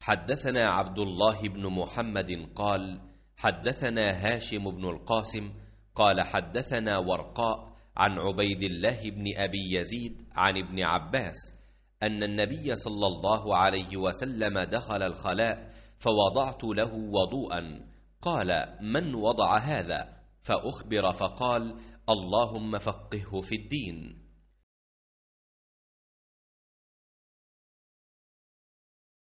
حدثنا عبد الله بن محمد قال حدثنا هاشم بن القاسم قال حدثنا ورقاء عن عبيد الله بن أبي يزيد عن ابن عباس أن النبي صلى الله عليه وسلم دخل الخلاء فوضعت له وضوءا قال من وضع هذا فأخبر فقال اللهم فقهه في الدين